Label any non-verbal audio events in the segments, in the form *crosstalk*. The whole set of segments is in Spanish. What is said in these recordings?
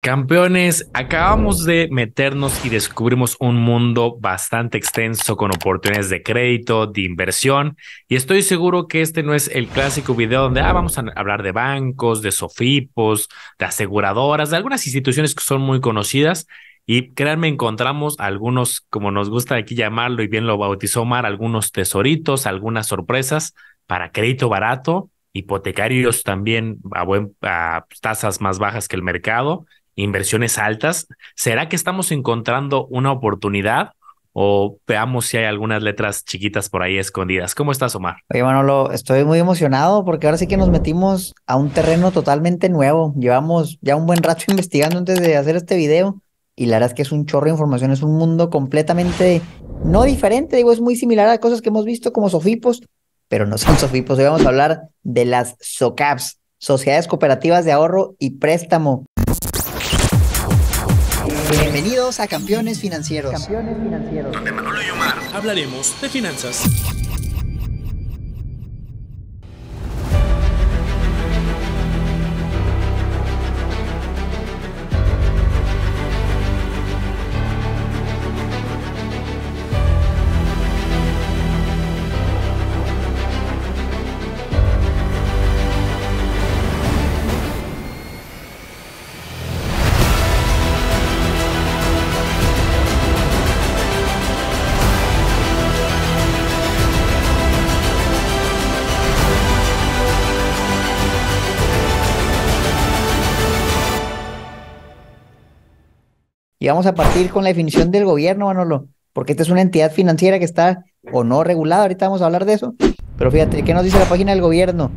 Campeones, acabamos de meternos y descubrimos un mundo bastante extenso con oportunidades de crédito, de inversión, y estoy seguro que este no es el clásico video donde ah, vamos a hablar de bancos, de sofipos, de aseguradoras, de algunas instituciones que son muy conocidas, y créanme, encontramos algunos, como nos gusta aquí llamarlo y bien lo bautizó Mar, algunos tesoritos, algunas sorpresas para crédito barato, hipotecarios también a, buen, a tasas más bajas que el mercado inversiones altas. ¿Será que estamos encontrando una oportunidad? O veamos si hay algunas letras chiquitas por ahí escondidas. ¿Cómo estás, Omar? Oye, Manolo, estoy muy emocionado porque ahora sí que nos metimos a un terreno totalmente nuevo. Llevamos ya un buen rato *laughs* investigando antes de hacer este video y la verdad es que es un chorro de información, es un mundo completamente no diferente, digo, es muy similar a cosas que hemos visto como sofipos, pero no *laughs* son sofipos. Hoy vamos a hablar de las SOCAPs, Sociedades Cooperativas de Ahorro y Préstamo. Bienvenidos a Campeones Financieros. Campeones Financieros. Donde Manolo y Omar hablaremos de finanzas. vamos a partir con la definición del gobierno, Manolo, porque esta es una entidad financiera que está o no regulada, ahorita vamos a hablar de eso. Pero fíjate, ¿qué nos dice la página del gobierno?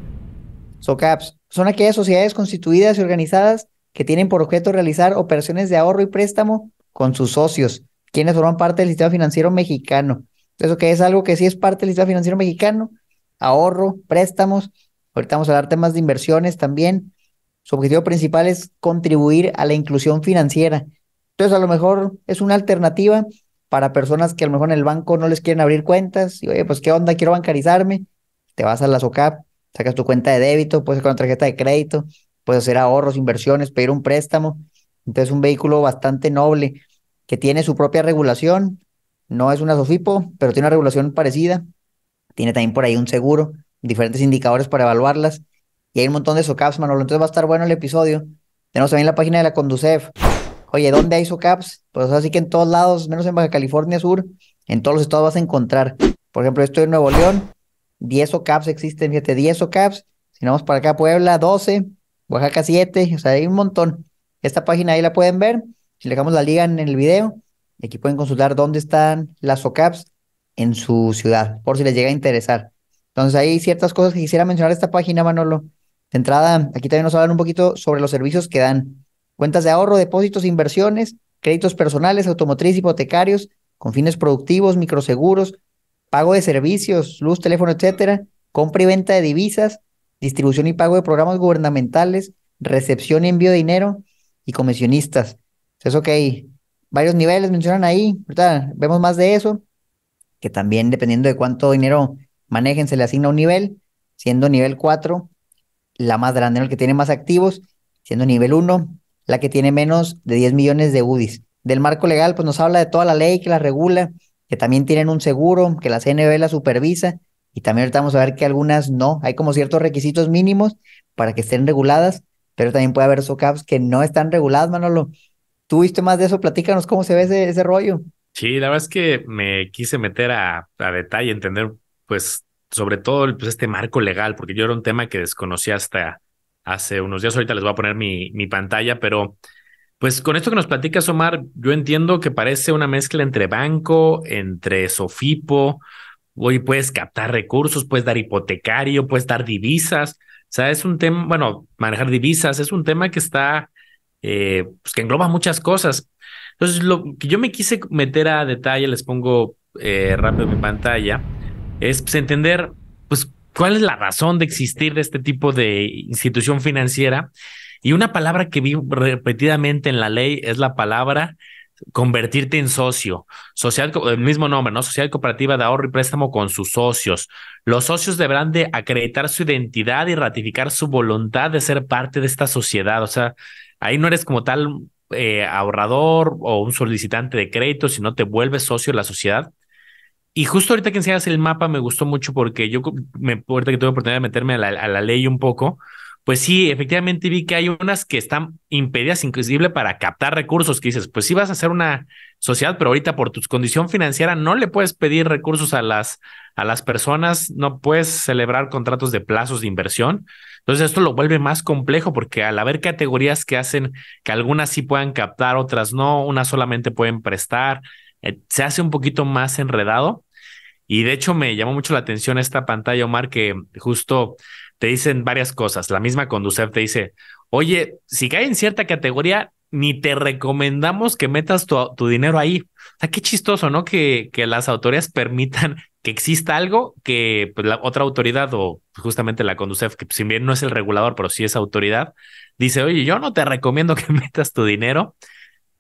SOCAPS, son aquellas sociedades constituidas y organizadas que tienen por objeto realizar operaciones de ahorro y préstamo con sus socios, quienes forman parte del sistema financiero mexicano. Eso que es algo que sí es parte del sistema financiero mexicano, ahorro, préstamos. Ahorita vamos a hablar temas de inversiones también. Su objetivo principal es contribuir a la inclusión financiera, entonces, a lo mejor es una alternativa para personas que a lo mejor en el banco no les quieren abrir cuentas. Y oye, pues qué onda, quiero bancarizarme. Te vas a la SOCAP, sacas tu cuenta de débito, puedes con tarjeta de crédito, puedes hacer ahorros, inversiones, pedir un préstamo. Entonces, un vehículo bastante noble que tiene su propia regulación. No es una SOFIPO, pero tiene una regulación parecida. Tiene también por ahí un seguro, diferentes indicadores para evaluarlas. Y hay un montón de SOCAPs, Manolo. Entonces va a estar bueno el episodio. Tenemos también la página de la Conducef Oye, ¿dónde hay SOCAPs? Pues así que en todos lados, menos en Baja California Sur, en todos los estados vas a encontrar. Por ejemplo, estoy en Nuevo León, 10 SOCAPs existen, fíjate, 10 SOCAPs. Si no vamos para acá, Puebla, 12, Oaxaca, 7, o sea, hay un montón. Esta página ahí la pueden ver. Si le damos la liga en el video, aquí pueden consultar dónde están las SOCAPs en su ciudad, por si les llega a interesar. Entonces, hay ciertas cosas que quisiera mencionar de esta página, Manolo. De entrada, aquí también nos hablan un poquito sobre los servicios que dan cuentas de ahorro, depósitos, inversiones, créditos personales, automotriz, hipotecarios, con fines productivos, microseguros, pago de servicios, luz, teléfono, etcétera, compra y venta de divisas, distribución y pago de programas gubernamentales, recepción y envío de dinero y comisionistas. Pues eso que hay varios niveles mencionan ahí, vemos más de eso, que también dependiendo de cuánto dinero manejen, se le asigna un nivel, siendo nivel 4 la más grande, el que tiene más activos, siendo nivel 1 la que tiene menos de 10 millones de UDIs. Del marco legal, pues nos habla de toda la ley que la regula, que también tienen un seguro, que la CNB la supervisa, y también ahorita vamos a ver que algunas no. Hay como ciertos requisitos mínimos para que estén reguladas, pero también puede haber SOCAPs que no están reguladas, Manolo. ¿Tú viste más de eso? Platícanos cómo se ve ese, rollo. Sí, la verdad es que me quise meter a, detalle, entender, pues, sobre todo pues, este marco legal, porque yo era un tema que desconocía hasta hace unos días. Ahorita les voy a poner mi, mi pantalla, pero pues con esto que nos platicas, Omar, yo entiendo que parece una mezcla entre banco, entre Sofipo. Hoy puedes captar recursos, puedes dar hipotecario, puedes dar divisas. O sea, es un tema, bueno, manejar divisas es un tema que está, eh, pues que engloba muchas cosas. Entonces, lo que yo me quise meter a detalle, les pongo eh, rápido mi pantalla, es pues, entender ¿Cuál es la razón de existir de este tipo de institución financiera? Y una palabra que vi repetidamente en la ley es la palabra convertirte en socio, social, el mismo nombre, ¿no? Sociedad Cooperativa de Ahorro y Préstamo con sus socios. Los socios deberán de acreditar su identidad y ratificar su voluntad de ser parte de esta sociedad. O sea, ahí no eres como tal eh, ahorrador o un solicitante de crédito, sino te vuelves socio de la sociedad y justo ahorita que enseñas el mapa me gustó mucho porque yo, me, ahorita que tuve oportunidad de meterme a la, ley un poco, pues sí, efectivamente vi que hay unas que están impedidas inclusive para captar recursos, que dices, pues sí vas a ser una sociedad, pero ahorita por tu condición financiera no le puedes pedir recursos a las, a las personas, no puedes celebrar contratos de plazos de inversión. Entonces esto lo vuelve más complejo porque al haber categorías que hacen que algunas sí puedan captar, otras no, unas solamente pueden prestar, eh, se hace un poquito más enredado. Y de hecho me llamó mucho la atención esta pantalla, Omar, que justo te dicen varias cosas. La misma Conducef te dice, oye, si cae en cierta categoría, ni te recomendamos que metas tu, dinero ahí. O sea, qué chistoso, ¿no? Que, que las autoridades permitan que exista algo que pues, la otra autoridad o justamente la Conducef, que pues, si bien no es el regulador, pero sí es autoridad, dice, oye, yo no te recomiendo que *laughs* metas tu dinero.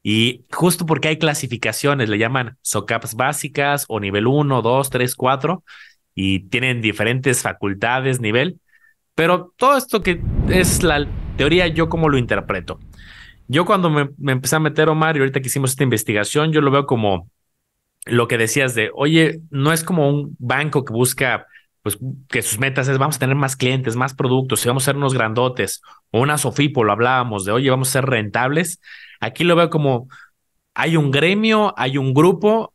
Y justo porque hay clasificaciones, le llaman SOCAPs básicas o nivel 1, 2, 3, 4, y tienen diferentes facultades, nivel. Pero todo esto que es la teoría, yo cómo lo interpreto. Yo cuando me, me empecé a meter, Omar, y ahorita que hicimos esta investigación, yo lo veo como lo que decías de, oye, no es como un banco que busca pues que sus metas es vamos a tener más clientes, más productos si vamos a ser unos grandotes. O una Sofipo, pues, lo hablábamos de, oye, vamos a ser rentables. Aquí lo veo como hay un gremio, hay un grupo.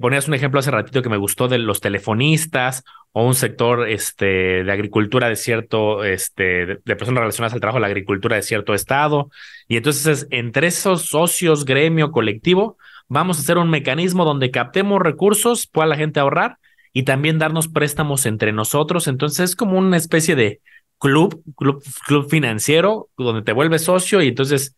Ponías un ejemplo hace ratito que me gustó de los telefonistas o un sector este, de agricultura de cierto, este, de, personas relacionadas al trabajo de la agricultura de cierto estado. Y entonces, es entre esos socios, gremio, colectivo, vamos a hacer un mecanismo donde captemos recursos, pueda la gente ahorrar y también darnos préstamos entre nosotros. Entonces es como una especie de club, club, club financiero, donde te vuelves socio y entonces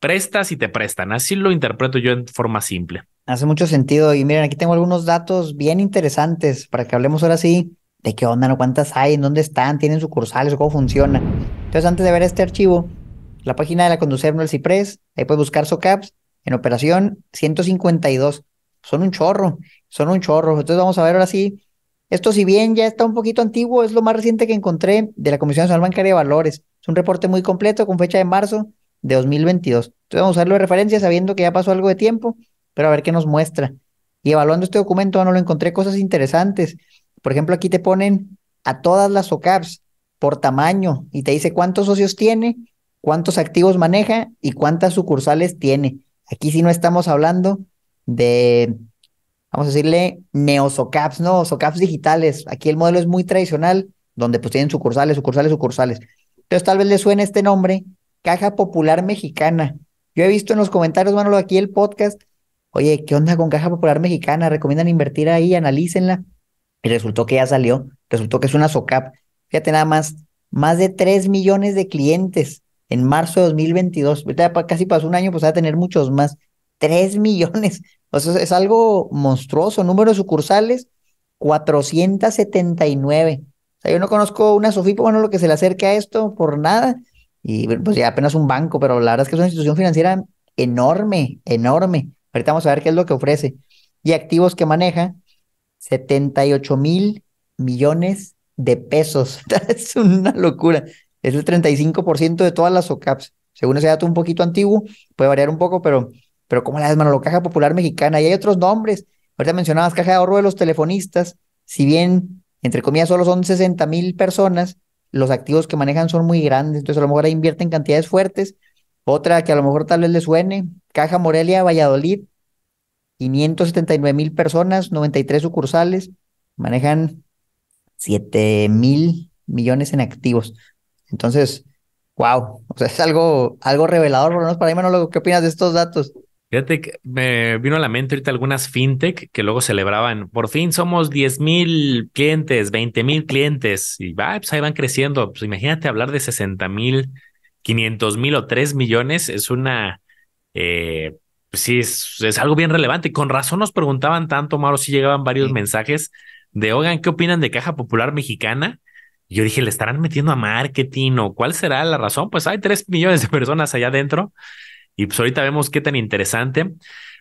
prestas y te prestan. Así lo interpreto yo en forma simple. Hace mucho sentido. Y miren, aquí tengo algunos datos bien interesantes para que hablemos ahora sí de qué onda, no cuántas hay, en dónde están, tienen sucursales, cómo funciona. Entonces, antes de ver este archivo, la página de la Conducir no el ahí puedes buscar SOCAPS en operación 152 son un chorro, son un chorro. Entonces vamos a ver ahora sí. Esto, si bien ya está un poquito antiguo, es lo más reciente que encontré de la Comisión Nacional Bancaria de Valores. Es un reporte muy completo con fecha de marzo de 2022. Entonces vamos a usarlo de referencia sabiendo que ya pasó algo de tiempo, pero a ver qué nos muestra. Y evaluando este documento, no lo encontré cosas interesantes. Por ejemplo, aquí te ponen a todas las OCAPs por tamaño y te dice cuántos socios tiene, cuántos activos maneja y cuántas sucursales tiene. Aquí sí no estamos hablando de, vamos a decirle, neosocaps, ¿no? Socaps digitales. Aquí el modelo es muy tradicional, donde pues tienen sucursales, sucursales, sucursales. Entonces tal vez le suene este nombre, Caja Popular Mexicana. Yo he visto en los comentarios, Manolo, aquí el podcast, oye, ¿qué onda con Caja Popular Mexicana? ¿Recomiendan invertir ahí? Analícenla. Y resultó que ya salió, resultó que es una SOCAP. Fíjate nada más, más de 3 millones de clientes en marzo de 2022. Ahorita casi pasó un año, pues va a tener muchos más. 3 millones es algo monstruoso. Número de sucursales, 479. O sea, yo no conozco una Sofipo, bueno, lo que se le acerque a esto por nada. Y pues ya apenas un banco, pero la verdad es que es una institución financiera enorme, enorme. Ahorita vamos a ver qué es lo que ofrece. Y activos que maneja, 78 mil millones de pesos. *laughs* es una locura. Es el 35% de todas las OCAPs. Según ese dato un poquito antiguo, puede variar un poco, pero pero ¿cómo la mano Caja Popular Mexicana. Y hay otros nombres. Ahorita mencionabas Caja de Ahorro de los Telefonistas. Si bien, entre comillas, solo son 60 mil personas, los activos que manejan son muy grandes. Entonces, a lo mejor ahí invierten cantidades fuertes. Otra que a lo mejor tal vez le suene, Caja Morelia Valladolid, 579 mil personas, 93 sucursales, manejan 7 mil millones en activos. Entonces, wow, o sea, es algo, algo revelador, por lo menos para mí, Manolo, ¿qué opinas de estos datos? Fíjate que me vino a la mente ahorita algunas fintech que luego celebraban, por fin somos 10 mil clientes, 20 mil clientes, y va, pues ahí van creciendo. Pues imagínate hablar de 60 mil, 500 mil o 3 millones, es una, eh, pues sí, es, algo bien relevante. Y con razón nos preguntaban tanto, Mauro, si llegaban varios mensajes de, oigan, ¿qué opinan de Caja Popular Mexicana? Y yo dije, ¿le estarán metiendo a marketing o cuál será la razón? Pues hay 3 millones de personas allá adentro y pues ahorita vemos qué tan interesante.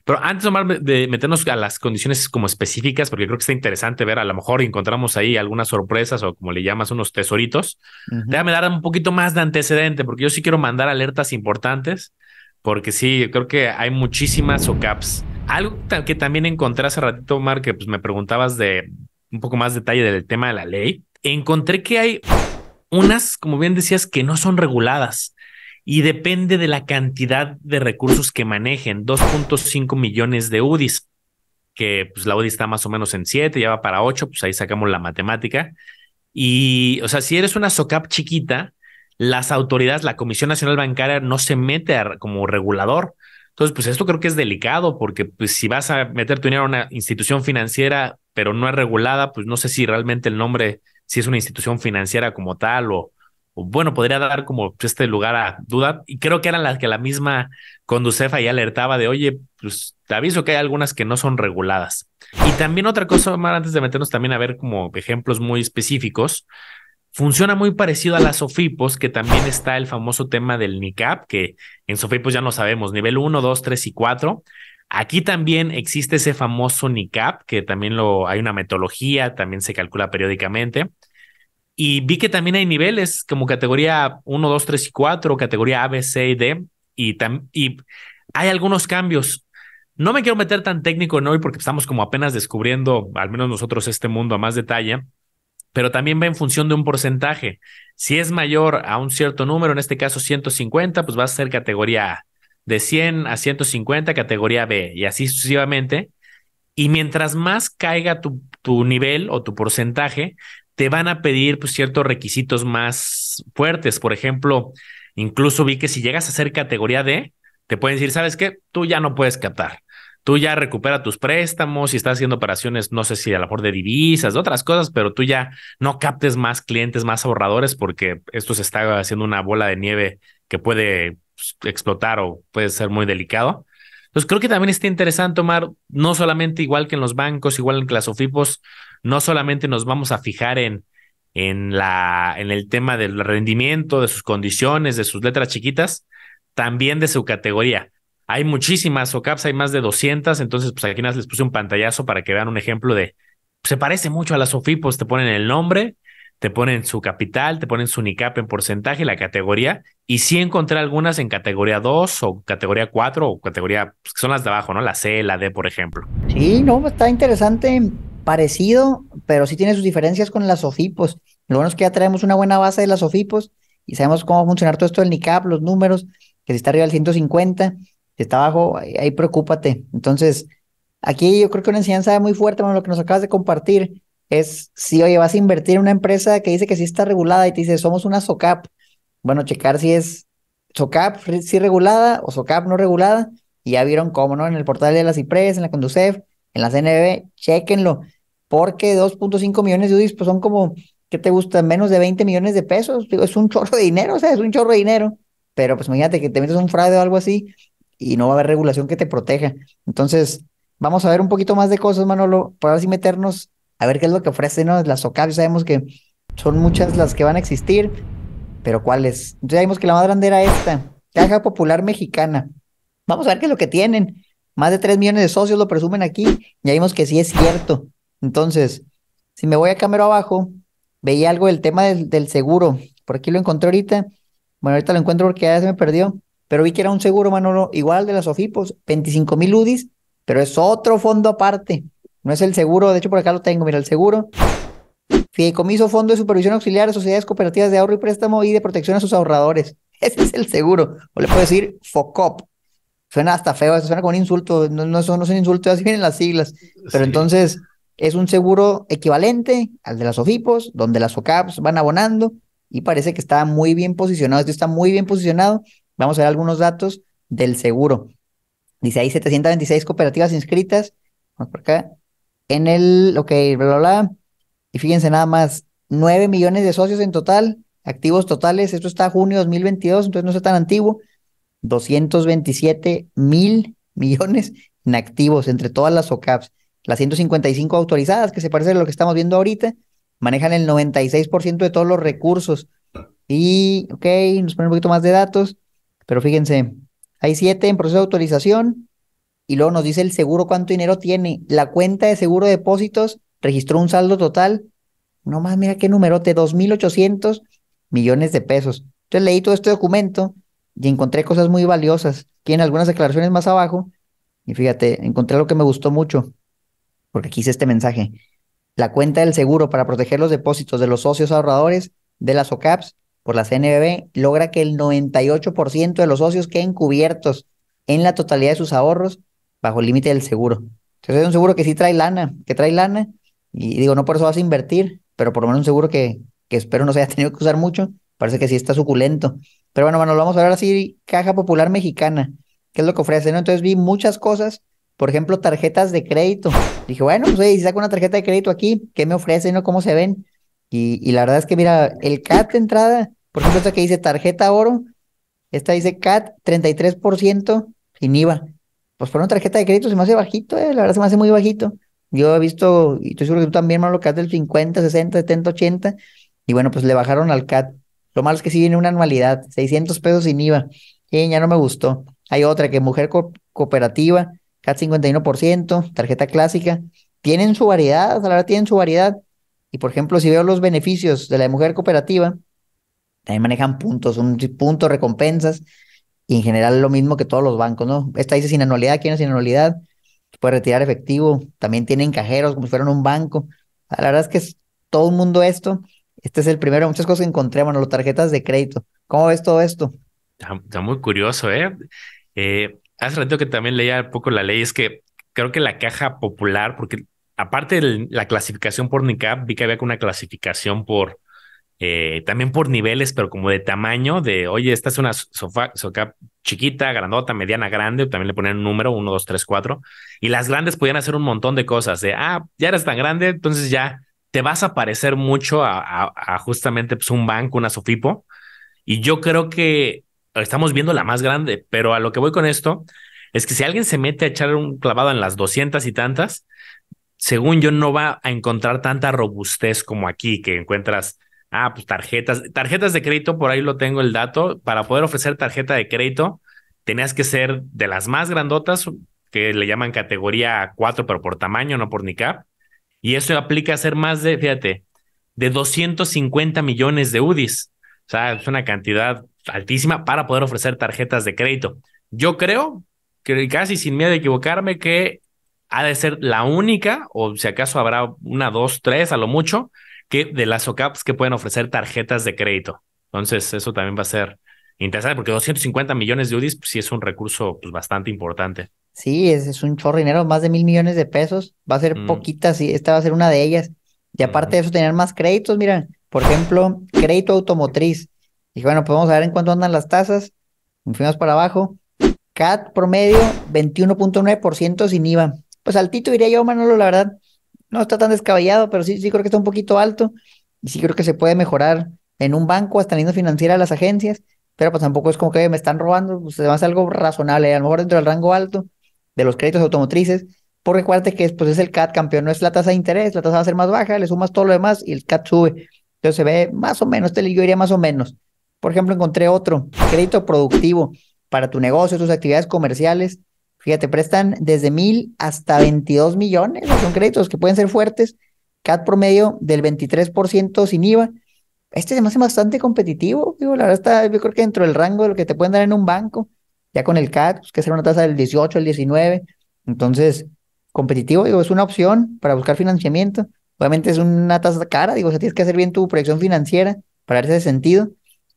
Pero antes de meternos a las condiciones como específicas, porque creo que está interesante ver, a lo mejor encontramos ahí algunas sorpresas o como le llamas, unos tesoritos, déjame dar un poquito más de antecedente, porque yo sí quiero mandar alertas importantes, porque sí, creo que hay muchísimas OCAPs. Algo que también encontré hace ratito, Omar, que pues me preguntabas de un poco más detalle del tema de la ley, encontré que hay unas, como bien decías, que no son reguladas y depende de la cantidad de recursos que manejen, 2.5 millones de UDIs, que pues la UDI está más o menos en 7, ya va para 8, pues ahí sacamos la matemática. Y, o sea, si eres una SOCAP chiquita, las autoridades, la Comisión Nacional Bancaria no se mete como regulador. Entonces, pues esto creo que es delicado porque pues, si vas a meter tu dinero a una institución financiera, pero no es regulada, pues no sé si realmente el nombre, si es una institución financiera como tal o, bueno, podría dar como este lugar a duda. Y creo que eran las que la misma Conducefa ya alertaba de, oye, pues te aviso que hay algunas que no son reguladas. Y también otra cosa, más antes de meternos también a ver como ejemplos muy específicos, funciona muy parecido a las Sofipos, que también está el famoso tema del NICAP, que en Sofipos ya no sabemos, nivel 1, 2, 3 y 4. Aquí también existe ese famoso NICAP, que también lo, hay una metodología, también se calcula periódicamente. Y vi que también hay niveles como categoría 1, 2, 3 y 4, categoría A, B, C y D. Y, y hay algunos cambios. No me quiero meter tan técnico en hoy porque estamos como apenas descubriendo, al menos nosotros, este mundo a más detalle, pero también va en función de un porcentaje. Si es mayor a un cierto número, en este caso 150, pues va a ser categoría A. De 100 a 150, categoría B, y así sucesivamente. Y mientras más caiga tu, tu nivel o tu porcentaje, te van a pedir pues, ciertos requisitos más fuertes. Por ejemplo, incluso vi que si llegas a ser categoría D, te pueden decir, ¿sabes qué? Tú ya no puedes captar. Tú ya recupera tus préstamos, y estás haciendo operaciones, no sé si a la de divisas, otras cosas, pero tú ya no captes más clientes, más ahorradores, porque esto se está haciendo una bola de nieve que puede pues, explotar o puede ser muy delicado. Entonces creo que también está interesante tomar, no solamente igual que en los bancos, igual en Clasofipos, no solamente nos vamos a fijar en, en, la, en el tema del rendimiento, de sus condiciones, de sus letras chiquitas, también de su categoría. Hay muchísimas OCAPs, hay más de 200, entonces pues aquí les puse un pantallazo para que vean un ejemplo de, se parece mucho a las OFIPOS, te ponen el nombre, te ponen su capital, te ponen su NICAP en porcentaje, la categoría, y sí encontré algunas en categoría 2 o categoría 4 o categoría, pues, que son las de abajo, ¿no? La C, la D, por ejemplo. Sí, no, está interesante parecido, pero sí tiene sus diferencias con las OFIPOS. Lo bueno es que ya traemos una buena base de las OFIPOS y sabemos cómo va a funcionar todo esto del NICAP, los números, que si está arriba del 150, si está abajo, ahí, preocúpate. Entonces, aquí yo creo que una enseñanza muy fuerte, bueno, lo que nos acabas de compartir es si, oye, vas a invertir en una empresa que dice que sí está regulada y te dice, somos una SOCAP. Bueno, checar si es SOCAP sí regulada o SOCAP no regulada. Y ya vieron cómo, ¿no? En el portal de la CIPRES, en la Conducef, en la CNB, chequenlo porque 2.5 millones de UDIs pues son como, ¿qué te gusta? Menos de 20 millones de pesos. Digo, es un *laughs* chorro de dinero, o sea, es un chorro de dinero. Pero pues imagínate que te metes un fraude o algo así y no va a haber regulación que te proteja. Entonces, vamos a ver un poquito más de cosas, Manolo, para así meternos a ver qué es lo que ofrecen las OCAP. Sabemos que son muchas las que van a existir, pero ¿cuáles? Entonces, vimos que la más grande esta, Caja Popular Mexicana. Vamos a ver qué es lo que tienen. Más de 3 millones de socios lo presumen aquí. Ya vimos que sí es cierto. Entonces, si me voy a cámara abajo, veía algo del tema del, seguro. Por aquí lo encontré ahorita. Bueno, ahorita lo encuentro porque ya se me perdió. Pero vi que era un seguro, Manolo, igual de las OFIPOS, 25 mil UDIs, pero es otro fondo aparte. No es el seguro, de hecho por acá lo tengo, mira, el seguro. Fideicomiso, Fondo de Supervisión Auxiliar, Sociedades Cooperativas de Ahorro y Préstamo y de Protección a sus ahorradores. *laughs* Ese es el seguro. O le puedo decir FOCOP. Suena hasta feo, suena como un insulto. No, no, son, no son insultos, así vienen las siglas. Pero entonces, es un seguro equivalente al de las OFIPOS, donde las OCAPs van abonando y parece que está muy bien posicionado. Esto está muy bien posicionado. Vamos a ver algunos datos del seguro. Dice ahí 726 cooperativas inscritas. Vamos por acá. En el, ok, bla, bla, bla. Y fíjense nada más, 9 millones de socios en total, activos totales. Esto está junio de 2022, entonces no es tan antiguo. 227 mil millones en activos entre todas las OCAPs. Las 155 autorizadas, que se parece a lo que estamos viendo ahorita, manejan el 96% de todos los recursos. Y, ok, nos pone un poquito más de datos, pero fíjense, hay siete en proceso de autorización y luego nos dice el seguro cuánto dinero tiene. La cuenta de seguro de depósitos registró un saldo total, no más, mira qué numerote, 2.800 millones de pesos. Entonces leí todo este documento y encontré cosas muy valiosas. en algunas declaraciones más abajo y fíjate, encontré lo que me gustó mucho porque quise este mensaje, la cuenta del seguro para proteger los depósitos de los socios ahorradores de las OCAPs por la CNBB logra que el 98% de los socios queden cubiertos en la totalidad de sus ahorros bajo el límite del seguro. Entonces es un seguro que sí trae lana, que trae lana, y digo, no por eso vas a invertir, pero por lo menos un seguro que, que espero no se haya *laughs* tenido que usar mucho, parece que sí está suculento. Pero bueno, bueno, lo vamos a ver así, Caja Popular Mexicana, ¿qué es lo que ofrece? Entonces vi muchas cosas por ejemplo, tarjetas de crédito. Dije, bueno, pues si saco una tarjeta de crédito aquí, ¿qué me ofrecen ¿No? cómo se ven? Y, la verdad es que, mira, el CAT de entrada, por ejemplo, esta que dice tarjeta oro, esta dice CAT 33% sin IVA. Pues por una tarjeta de crédito se me hace bajito, eh, la verdad se me hace muy bajito. Yo he visto, y estoy seguro que tú también, lo que CAT del 50, 60, 70, 80. Y bueno, pues le bajaron al CAT. Lo malo es que sí viene una anualidad, 600 pesos sin IVA. Y ya no me gustó. Hay otra que mujer cooperativa, CAT 51%, tarjeta clásica. Tienen su variedad, a la verdad tienen su variedad. Y por ejemplo, si veo los beneficios de la mujer cooperativa, también manejan puntos, un punto, recompensas, y en general lo mismo que todos los bancos, ¿no? Esta dice sin anualidad, ¿Quién es sin anualidad, puede retirar efectivo, también tienen cajeros como si fueran un banco. La verdad es que todo el mundo esto. Este es el primero muchas cosas que encontré, bueno, las tarjetas de crédito. ¿Cómo ves todo esto? Está, está muy curioso, ¿eh? ¿eh? hace rato que también leía un poco la ley, es que creo que la caja popular, porque aparte de la clasificación por NICAP, vi que había una clasificación por eh, también por niveles, pero como de tamaño, de oye, esta es una sofá, chiquita, grandota, mediana, grande, también le ponían un número, 1, 2, 3, 4, y las grandes podían hacer un montón de cosas, de, ah, ya eres tan grande, entonces ya te vas a parecer mucho a, justamente pues, un banco, una Sofipo, y yo creo que estamos viendo la más grande, pero a lo que voy con esto es que si alguien se mete a echar un clavado en las 200 y tantas, según yo no va a encontrar tanta robustez como aquí, que encuentras, ah, pues tarjetas, tarjetas de crédito, por ahí lo tengo el dato, para poder ofrecer tarjeta de crédito, tenías que ser de las más grandotas, que le llaman categoría 4, pero por tamaño, no por NICAP, y eso aplica a ser más de, fíjate, de 250 millones de UDIs. O sea, es una cantidad altísima para poder ofrecer tarjetas de crédito. Yo creo que casi sin miedo de equivocarme que ha de ser la única, o si acaso habrá una, dos, tres a lo mucho, que de las OCAPs que pueden ofrecer tarjetas de crédito. Entonces, eso también va a ser interesante porque 250 millones de UDIs pues, sí es un recurso pues, bastante importante. Sí, es, un chorro dinero, más de mil millones de pesos. Va a ser mm. poquita, si esta va a ser una de ellas. Y aparte de eso, tener más créditos, miren, por ejemplo, crédito automotriz. Dije, bueno, pues vamos a ver en cuánto andan las tasas. Fuimos para abajo. CAT promedio 21.9% sin IVA. Pues altito diría yo, Manolo, la verdad. No está tan descabellado, pero sí, sí creo que está un poquito alto. Y sí creo que se puede mejorar en un banco, hasta en financiera a las agencias. Pero pues tampoco es como que me están robando. Pues además algo razonable. A lo mejor dentro del rango alto de los créditos automotrices. Porque recuerda que pues, es el CAT campeón, no es la tasa de interés, la tasa va a ser más baja, le sumas todo lo demás y el CAT sube. Entonces se ve más o menos, yo diría más o menos. Por ejemplo, encontré otro, crédito productivo para tu negocio, tus actividades comerciales. Fíjate, prestan desde mil hasta 22 millones. Son créditos que pueden ser fuertes. CAT promedio del 23% sin IVA. Este se me hace bastante competitivo. Digo, la verdad está, yo creo que dentro del rango de lo que te pueden dar en un banco. Ya con el CAT, pues, que será una tasa del 18, el 19. Entonces, competitivo, digo, es una opción para buscar financiamiento. Obviamente es una tasa cara, digo, o sea, tienes que hacer bien tu proyección financiera para dar ese sentido,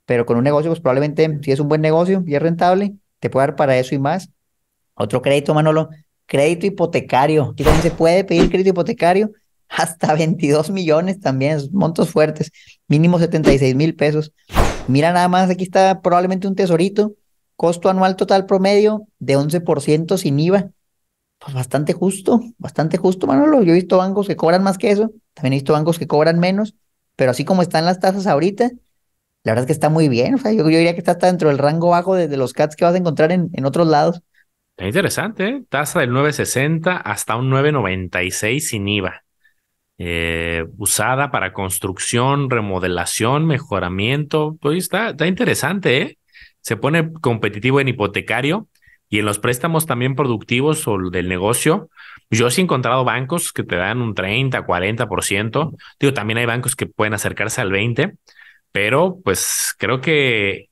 pero con un negocio, pues probablemente si es un buen negocio y es rentable, te puede dar para eso y más. Otro crédito, Manolo, crédito hipotecario. Aquí también se puede pedir crédito hipotecario *laughs* hasta 22 millones también, montos fuertes, mínimo 76 mil pesos. Mira nada más, aquí está probablemente un tesorito, costo anual total promedio de 11% sin IVA. Pues bastante justo, bastante justo, Manolo. Yo he visto bancos que cobran más que eso, también he visto bancos que cobran menos, pero así como están las tasas ahorita, la verdad es que está muy bien. yo, diría que está dentro del rango bajo de, los cats que vas a encontrar en, otros lados. Está interesante, ¿eh? tasa del 9.60 hasta un 9.96 sin IVA. Eh, usada para construcción, remodelación, mejoramiento. Pues está, interesante, ¿eh? Se pone competitivo en hipotecario y en los préstamos también productivos o del negocio. Yo sí he encontrado bancos que te dan un 30, 40%. Digo, también hay bancos que pueden acercarse al 20%, pero pues creo que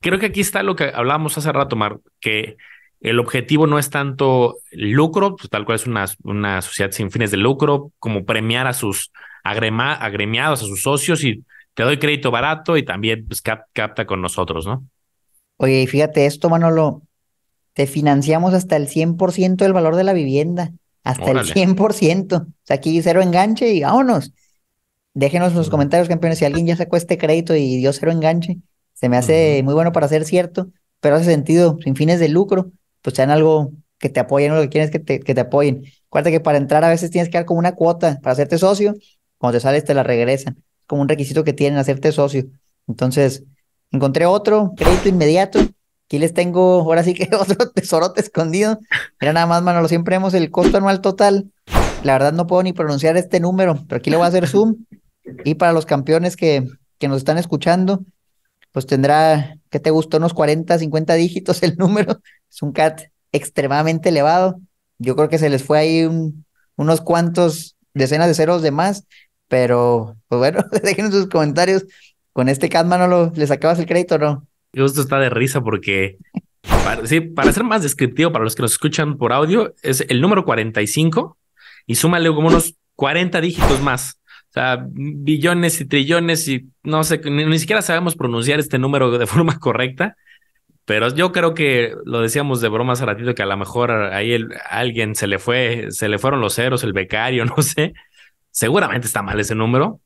creo que aquí está lo que hablábamos hace rato, Mar, que el objetivo no es tanto lucro, pues, tal cual es una, una sociedad sin fines de lucro, como premiar a sus agremiados, a sus socios y te doy crédito barato y también pues, capta con nosotros, ¿no? Oye, fíjate esto, Manolo, te financiamos hasta el 100% del valor de la vivienda, hasta el 100%. O sea, aquí cero enganche y vámonos. Déjenos en los comentarios, campeones, si alguien ya sacó este crédito y se lo enganche, se me hace muy bueno para ser cierto, pero hace sentido, sin fines de lucro, pues sean algo que te apoyen o lo que quieres que te, que te apoyen. Acuérdate que para entrar a veces tienes que dar como una cuota para hacerte socio, cuando te sales te la regresan, es como un requisito que tienen hacerte socio. Entonces, encontré otro crédito inmediato, Aquí les tengo, ahora sí que *laughs* otro tesorote escondido. Mira nada más, lo siempre vemos el costo anual total. La verdad no puedo ni pronunciar este número, pero aquí le voy a hacer zoom y para los campeones que, que nos están escuchando, pues tendrá, ¿qué te gustó? Unos 40, 50 dígitos el número. Es un CAT extremadamente elevado. Yo creo que se les fue ahí unos cuantos decenas de ceros de más, pero pues bueno, *laughs* dejen sus comentarios. Con este CAT, Manolo, ¿le sacabas el crédito o no? Esto está de risa porque, sí, para ser más descriptivo, para los que nos escuchan por audio, es el número 45 y súmale como unos 40 dígitos más billones y trillones y no sé, ni, siquiera sabemos pronunciar este número de *laughs* forma correcta, pero yo creo que lo decíamos de broma hace ratito que a lo mejor ahí alguien se le fue, se le fueron los ceros, el becario, *laughs* no sé. Seguramente está mal ese número.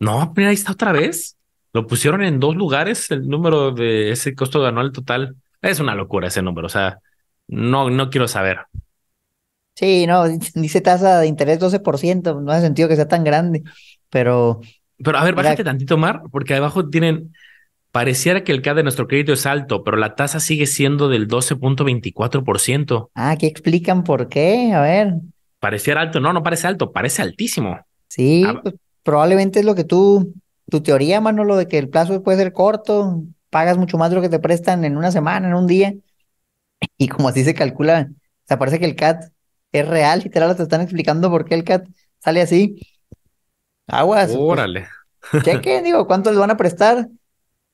No, pero ahí está otra vez. Lo pusieron en dos lugares el número de ese costo anual total. Es una locura ese número, o sea, no, no quiero saber. Sí, no, *laughs* dice tasa de interés 12%, no hace sentido que sea tan grande, pero... Pero a ver, bájate tantito, Mar, porque abajo tienen, pareciera que el CAD de nuestro crédito es alto, pero la tasa sigue siendo del 12.24%. Ah, ¿qué explican por qué? A ver. Pareciera alto, no, no parece alto, parece altísimo. Sí, ah, pues, probablemente es lo que tú, tu teoría, Manolo, de que el plazo puede ser corto, pagas mucho más de lo que te prestan en una semana, en un día, *laughs* y como así se calcula, o sea, parece que el CAD es real, literal, te están explicando por qué el cat sale así. Aguas. Pues, Órale. *laughs* ¿Qué digo, cuánto les van a prestar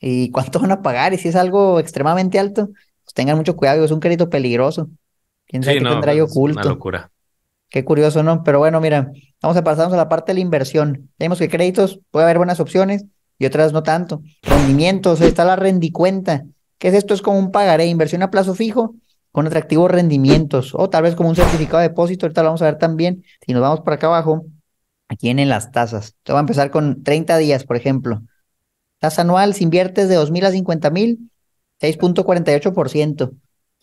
y cuánto van a pagar. Y si es algo extremadamente alto, pues tengan mucho cuidado, es un crédito peligroso. Quién sabe qué tendrá yo oculto. locura. Qué curioso, ¿no? Pero bueno, mira, vamos a pasarnos a la parte de la inversión. Tenemos que créditos puede haber buenas opciones y otras no tanto. Rendimientos, está la rendicuenta. ¿Qué es esto? Es como un pagaré, inversión a plazo fijo con atractivos rendimientos o tal vez como un certificado de depósito, ahorita lo vamos a ver también, si nos vamos para acá abajo, aquí en las tasas. te va a empezar con 30 días, por ejemplo. Tasa anual, si inviertes de 2.000 a 50.000, 6.48%. Pues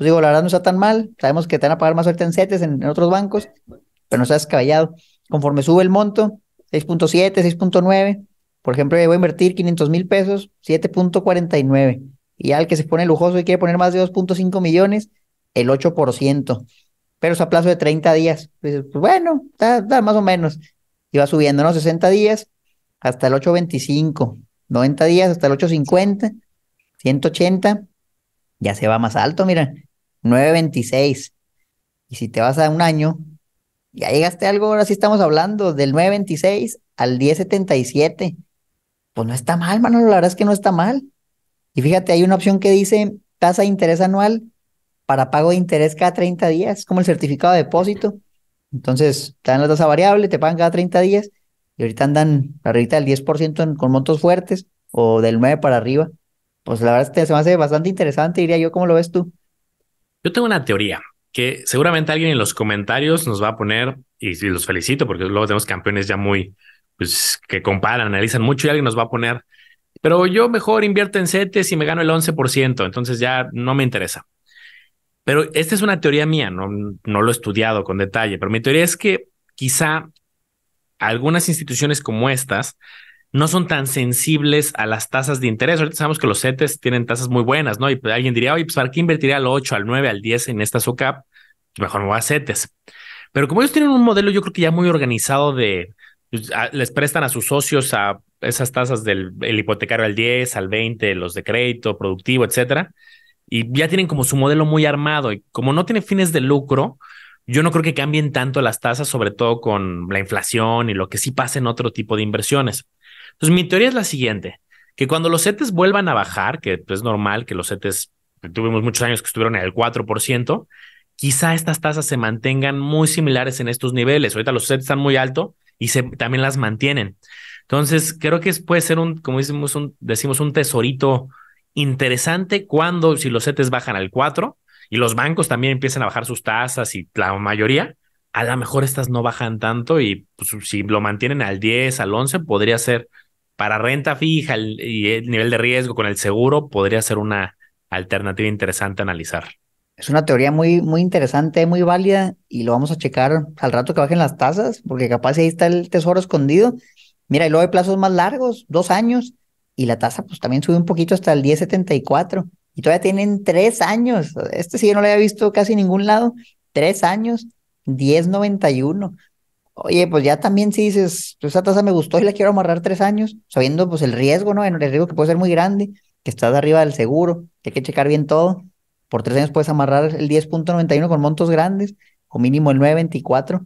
digo, la verdad no está tan mal. Sabemos que te van a pagar más suerte en CETES, en, otros bancos, pero no está descabellado. Conforme sube el monto, 6.7, 6.9. Por ejemplo, voy a invertir 500 mil pesos, 7.49. Y al que se pone lujoso y quiere poner más de 2.5 millones, el 8%, pero es a plazo de 30 días. Pues, bueno, da, más o menos. Y va subiendo, ¿no? 60 días hasta el 8.25, 90 días hasta el 8.50, 180, ya se va más alto, mira, 9.26. Y si te vas a un año, ya llegaste a algo, ahora sí estamos hablando del 9.26 al 10.77. Pues no está mal, Manolo, la verdad es que no está mal. Y fíjate, hay una opción que dice tasa de interés anual para pago de interés cada 30 días, como el certificado de depósito. Entonces, te dan la tasa variable, te pagan cada 30 días y ahorita andan arriba del 10% con montos fuertes o del 9 para arriba. Pues la verdad es que se me hace bastante interesante, diría yo, ¿cómo lo ves tú? Yo tengo una teoría que seguramente alguien en los comentarios nos va a poner, y, los felicito porque luego tenemos campeones ya muy, pues que comparan, analizan mucho y alguien nos va a poner, pero yo mejor invierto en CETES y me gano el 11%, entonces ya no me interesa. Pero esta es una teoría mía, no, lo he estudiado con detalle, pero mi teoría es que quizá algunas instituciones como estas no son tan sensibles a las tasas de interés. Ahorita sabemos que los CETES tienen tasas muy buenas, ¿no? Y pues alguien diría, oye, pues ¿para qué invertiría al 8, al 9, al 10 en esta SOCAP? Pues mejor no voy a CETES. E pero como ellos tienen un modelo, yo creo que ya muy organizado de, pues, les prestan a sus socios a esas tasas del hipotecario al 10, al 20, los de crédito productivo, etcétera y ya tienen como su modelo muy armado y como no tiene fines de lucro, yo no creo que cambien tanto las tasas, sobre todo con la inflación y lo que sí pasa en otro tipo de inversiones. Entonces, mi teoría es la siguiente, que cuando los CETES vuelvan a bajar, que pues, es normal que los CETES, tuvimos muchos años que estuvieron en el 4%, quizá estas tasas se mantengan muy similares en estos niveles. Ahorita los CETES están muy alto y se, también las mantienen. Entonces, creo que puede ser un, como decimos, un, decimos, un tesorito interesante cuando, si los CETES bajan al 4 y los bancos también empiezan a bajar sus tasas y la mayoría, a lo mejor estas no bajan tanto y pues, si lo mantienen al 10, al 11, podría ser para renta fija y el nivel de riesgo con el seguro, podría ser una alternativa interesante analizar. Es una teoría muy, muy interesante, muy válida y lo vamos a checar al rato que bajen las tasas, porque capaz ahí está el tesoro escondido. Mira, y luego hay plazos más largos, dos años, y la tasa pues también sube un poquito hasta el 1074 y todavía tienen tres años. Este sí yo no lo había visto casi en ningún lado. Tres años, 1091. Oye, pues ya también si dices, pues, esa tasa me gustó y la quiero amarrar tres años, sabiendo pues el riesgo, ¿no? El riesgo que puede ser muy grande, que estás arriba del seguro, que hay que checar bien todo. Por tres años puedes amarrar el 10.91 con montos grandes o mínimo el 9.24.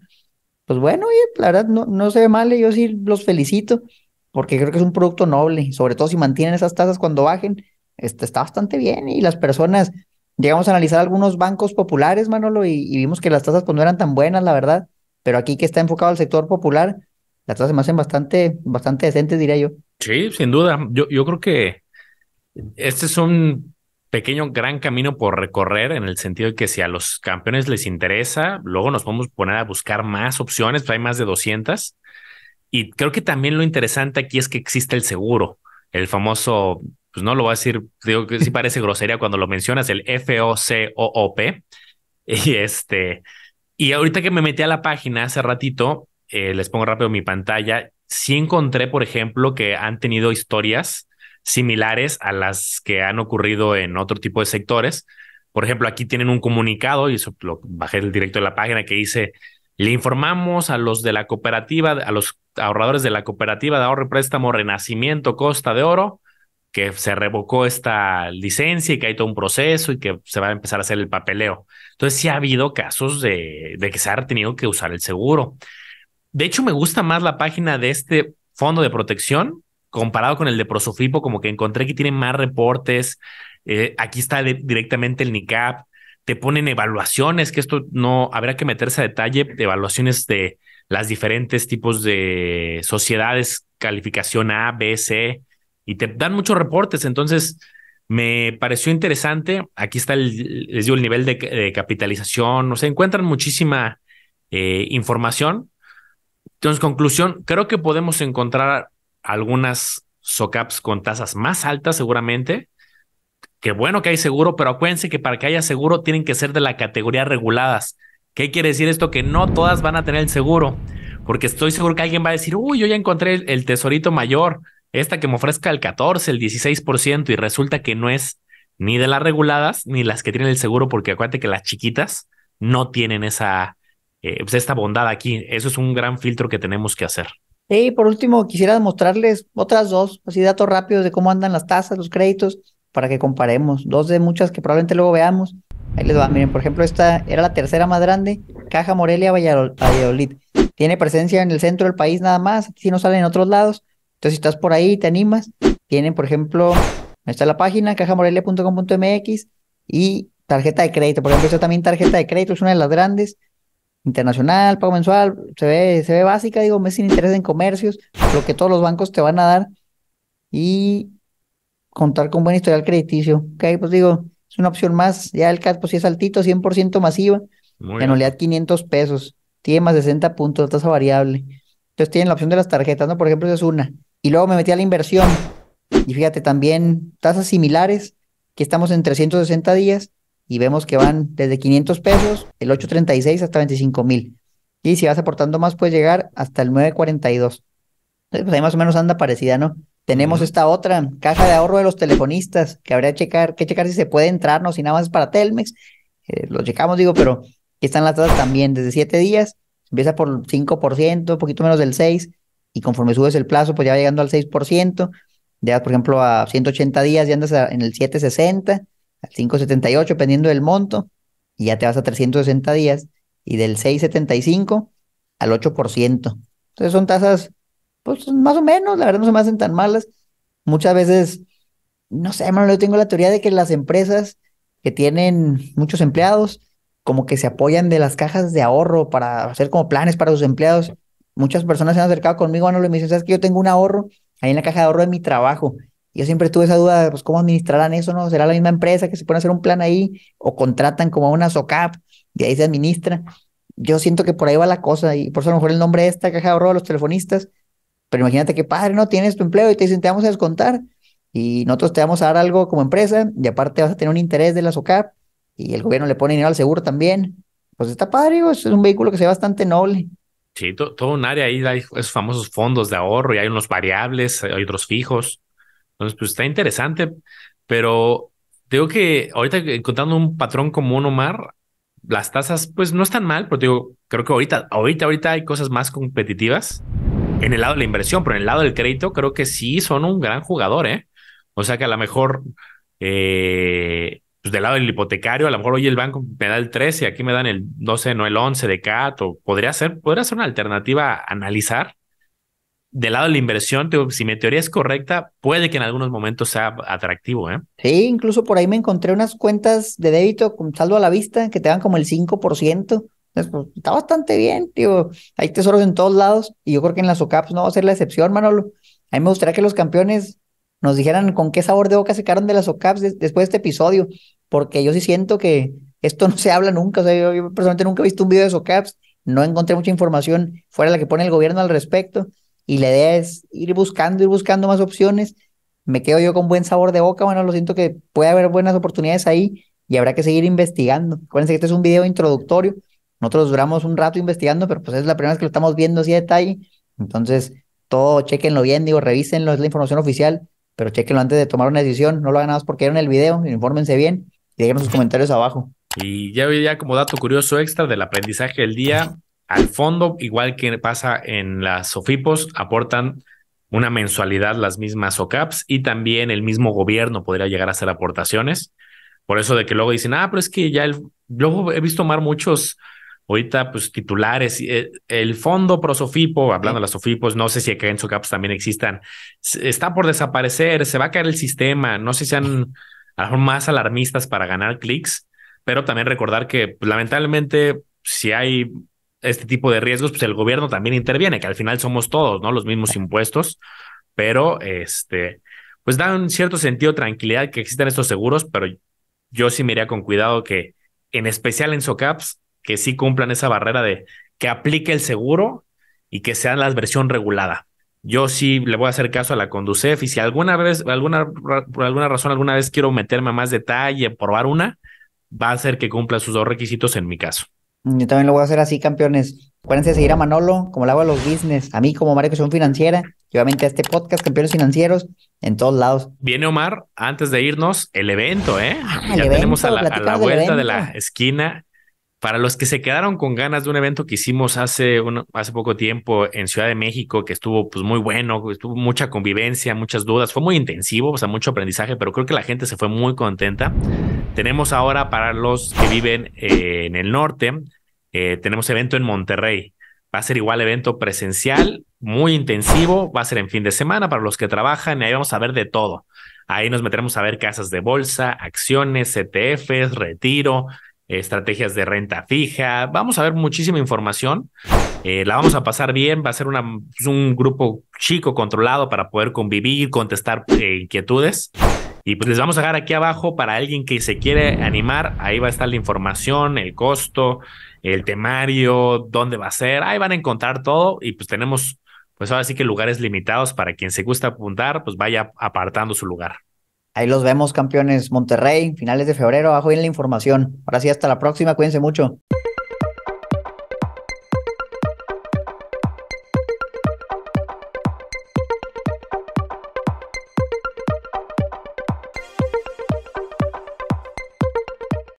Pues bueno, oye, la verdad no, no se ve mal, yo sí los felicito porque creo que es un producto noble, sobre todo si mantienen esas tasas cuando bajen, este, está bastante bien y las personas, llegamos a analizar algunos bancos populares, Manolo, y, vimos que las tasas cuando pues, no eran tan buenas, la verdad, pero aquí que está enfocado al sector popular, las tasas me hacen bastante, bastante decentes, diría yo. Sí, sin duda, yo, creo que este es un pequeño gran camino por recorrer en el sentido de que si a los campeones les interesa, luego nos a poner a buscar más opciones, pues hay más de 200 y creo que también lo interesante aquí es que existe el seguro, el famoso, pues no lo voy a decir, digo que sí parece *laughs* grosería cuando lo mencionas, el FOCOOP. *laughs* Y este, y ahorita que me metí a la página hace ratito, eh, les pongo rápido mi pantalla, sí encontré, por ejemplo, que han tenido historias similares a las que han ocurrido en otro tipo de sectores. Por ejemplo, aquí tienen un comunicado, y eso lo bajé el directo de la página, que dice, le informamos a los de la cooperativa, a los ahorradores de la cooperativa de ahorro y préstamo Renacimiento Costa de Oro, que se revocó esta licencia y que hay todo un proceso y que se va a empezar a hacer el papeleo. Entonces sí ha habido casos de, que se ha tenido que usar el seguro. De hecho, me gusta más la página de este fondo de protección comparado con el de Prosofipo, como que encontré que tiene más reportes. Eh, aquí está directamente el NICAP, te ponen evaluaciones, que esto no habrá que meterse a detalle, de evaluaciones de las diferentes tipos de sociedades, calificación A, B, C, y te dan muchos reportes. Entonces, me pareció interesante. Aquí está, el, les digo, el nivel de, capitalización, o sea, encuentran muchísima eh, información. Entonces, conclusión, creo que podemos encontrar algunas SOCAPs con tasas más altas seguramente, que bueno que hay seguro, pero acuérdense que para que haya seguro tienen que ser de la categoría reguladas. ¿Qué quiere decir esto? Que no todas van a tener el seguro, porque estoy seguro que alguien va a decir, uy, yo ya encontré el, tesorito mayor, esta que me ofrezca el 14, el 16%, y resulta que no es ni de las reguladas ni las que tienen el seguro, porque acuérdate que las chiquitas no tienen esa, eh, pues esta bondad aquí. Eso es un gran filtro que tenemos que hacer. Y por último, quisiera mostrarles otras dos, así datos rápidos de cómo andan las tasas, los créditos para que comparemos. Dos de muchas que probablemente luego veamos. Ahí les va, miren, por ejemplo, esta era la tercera más grande, Caja Morelia Valladolid. Tiene presencia en el centro del país nada más, aquí no sale en otros lados. Entonces, si estás por ahí, te animas. Tienen, por ejemplo, está la página, cajamorelia.com.mx y tarjeta de crédito. Por ejemplo, esta también tarjeta de crédito es una de las grandes. Internacional, pago mensual, se ve, se ve básica, digo, mes sin interés en comercios, lo que todos los bancos te van a dar. Y contar con buen historial crediticio. Okay, pues digo, es una opción más. Ya el CAT, pues si es altito, 100% masiva, En anualidad 500 pesos, tiene más 60 puntos, tasa variable. Entonces tienen la opción de las tarjetas, ¿no? Por ejemplo, esa es una. Y luego me metí a la inversión. Y fíjate, también tasas similares, que estamos en 360 días y vemos que van desde 500 pesos, el 836 hasta 25 mil. Y si vas aportando más, puedes llegar hasta el 942. Entonces, pues ahí más o menos anda parecida, ¿no? Tenemos esta otra, caja de ahorro de los telefonistas, que habría que checar, que checar si se puede entrar, entrarnos Si nada más es para Telmex. Eh, lo checamos, digo, pero están las tasas también, desde siete días, empieza por 5%, un poquito menos del 6%, y conforme subes el plazo, pues ya va llegando al 6%, ya por ejemplo a 180 días ya andas en el 760, al 578, dependiendo del monto, y ya te vas a 360 días, y del 675 al 8%. Entonces son tasas pues más o menos, la verdad no se me hacen tan malas. Muchas veces, no sé, hermano, yo tengo la teoría de que las empresas que tienen muchos empleados, como que se apoyan de las cajas de ahorro para hacer como planes para sus empleados. Muchas personas se han acercado conmigo, Manuel, y me dicen, ¿sabes que yo tengo un ahorro ahí en la caja de ahorro de mi trabajo? Yo siempre tuve esa duda, pues, ¿cómo administrarán eso? ¿No? ¿Será la misma empresa que se pone a hacer un plan ahí o contratan como a una SOCAP y ahí se administra? Yo siento que por ahí va la cosa y por eso a lo mejor el nombre de esta caja de ahorro de los telefonistas pero imagínate que padre, ¿no? Tienes tu empleo y te dicen, te vamos a descontar y nosotros te vamos a dar algo como empresa y aparte vas a tener un interés de la SOCAP y el gobierno le pone dinero al seguro también. Pues está padre, es un vehículo que sea bastante noble. Sí, todo un área ahí, hay esos famosos fondos de ahorro y hay unos variables, hay otros fijos. Entonces, pues está interesante, pero digo que ahorita encontrando un patrón común, Omar, las tasas pues no están mal, pero digo, creo que ahorita, ahorita, ahorita hay cosas más competitivas en el lado de la inversión, pero en el lado del crédito creo que sí son un gran jugador, ¿eh? O sea que a lo mejor, eh, pues, del lado del hipotecario, a lo mejor hoy el banco me da el 13, aquí me dan el 12, no el 11 de CAT, o podría ser, podría ser una alternativa analizar. Del lado de la inversión, si mi teoría es correcta, puede que en algunos momentos sea atractivo, ¿eh? Sí, incluso por ahí me encontré unas cuentas de débito con saldo a la vista que te dan como el 5%. Pues, está bastante bien, tío. Hay tesoros en todos lados y yo creo que en las OCAPs no va a ser la excepción, Manolo. A mí me gustaría que los campeones nos dijeran con qué sabor de boca se quedaron de las OCAPs después de este episodio, porque yo sí siento que esto *laughs* no se habla nunca. O sea, yo, personalmente nunca he visto un video de SOCAPs, no encontré mucha información fuera de la que pone el gobierno al respecto y la idea es ir buscando, ir buscando más opciones. Me quedo yo con buen sabor de boca, Manolo, siento que puede haber buenas oportunidades ahí y habrá que seguir investigando. Acuérdense que este es un video introductorio nosotros duramos un rato investigando, pero pues es la primera vez que lo estamos viendo así de detalle. Entonces, todo, chequenlo bien, digo, revísenlo, es la información oficial, pero chequenlo antes de tomar una decisión. No lo hagan nada más porque en el video, infórmense bien y déjenos sus comentarios abajo. *laughs* Y ya, como dato curioso extra del aprendizaje del día, al fondo, igual que pasa en las SOFIPOS, aportan una mensualidad las mismas OCAPs y también el mismo gobierno podría llegar a hacer aportaciones. Por eso de que luego dicen, ah, pero es que ya el... Luego he visto tomar muchos Ahorita, pues titulares, eh, el fondo prosofipo, hablando de las sofipos, no sé si acá en SOCAPS también existan, está por desaparecer, se va a caer el sistema, no sé si sean a lo mejor más alarmistas para ganar clics, pero también recordar que pues, lamentablemente si hay este tipo de riesgos, pues el gobierno también interviene, que al final somos todos, ¿no? Los mismos impuestos, pero este, pues da un cierto sentido de tranquilidad que existan estos seguros, pero yo sí me iría con cuidado que en especial en SOCAPS que sí cumplan esa barrera de que aplique el seguro y que sean la versión regulada. Yo sí le voy a hacer caso a la Conducef y si alguna vez, alguna, por alguna razón, alguna vez quiero meterme a más detalle, probar una, va a ser que cumpla sus dos requisitos en mi caso. Yo también lo voy a hacer así, campeones. Acuérdense de seguir a Manolo, como le hago a los business, a mí como María soy Financiera, y obviamente a este podcast, Campeones Financieros, en todos lados. Viene Omar, antes de irnos, el evento, ¿eh? Ah, ya tenemos a la, a la vuelta de la esquina para los que se quedaron con ganas de un evento que hicimos hace, hace poco tiempo en Ciudad de México, que estuvo pues, muy bueno, estuvo mucha convivencia, muchas dudas, fue muy intensivo, o sea, mucho aprendizaje, pero creo que la gente se fue muy contenta. Tenemos ahora para los que viven eh, en el norte, eh, tenemos evento en Monterrey. Va a ser igual evento presencial, muy intensivo, va a ser en fin de semana para los que trabajan y ahí vamos a ver de todo. Ahí nos meteremos a ver casas de bolsa, acciones, ETFs, retiro, estrategias de renta fija. Vamos a ver muchísima información. Eh, la vamos a pasar bien. Va a ser una, pues, un grupo chico controlado para poder convivir, contestar eh, inquietudes. Y pues les vamos a dejar aquí abajo para alguien que se quiere animar. Ahí va a estar la información, el costo, el temario, dónde va a ser. Ahí van a encontrar todo. Y pues tenemos, pues ahora sí que lugares limitados para quien se gusta apuntar, pues vaya apartando su lugar. Ahí los vemos, campeones. Monterrey, finales de febrero, abajo en la información. Ahora sí, hasta la próxima. Cuídense mucho.